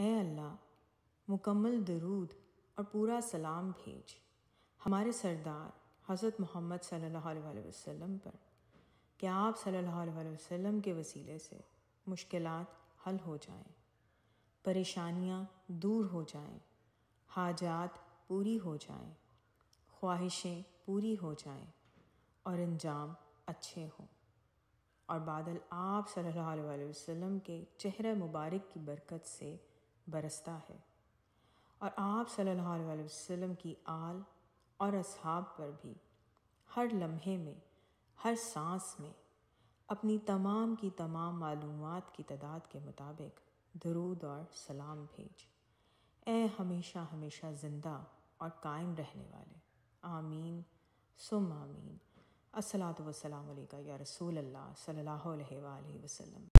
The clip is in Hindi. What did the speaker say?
ए अल्लाह मुकम्मल दरूद और पूरा सलाम भेज हमारे सरदार हज़रत मोहम्मद सल्लल्लाहु अलैहि वसल्लम पर क्या आप सल्लल्लाहु अलैहि वसल्लम के वसीले से मुश्किल हल हो जाएं, परेशानियाँ दूर हो जाएं, हाजात पूरी हो जाएं, ख्वाहिशें पूरी हो जाएं और अंजाम अच्छे हों और बादल आप सल्लल्लाहु अलैहि वसल्लम के चेहरे मुबारक की बरकत से बरसता है और आप सल्लल्लाहु अलैहि वसल्लम की आल और असहाब पर भी हर लम्हे में हर सांस में अपनी तमाम की तमाम मालूम की तादाद के मुताबिक दरूद और सलाम भेज ए हमेशा हमेशा ज़िंदा और कायम रहने वाले आमीन सुम आमीन असलात वसलाम या रसूल अल्लाह सल्लल्लाहु अलैहि वसल्लम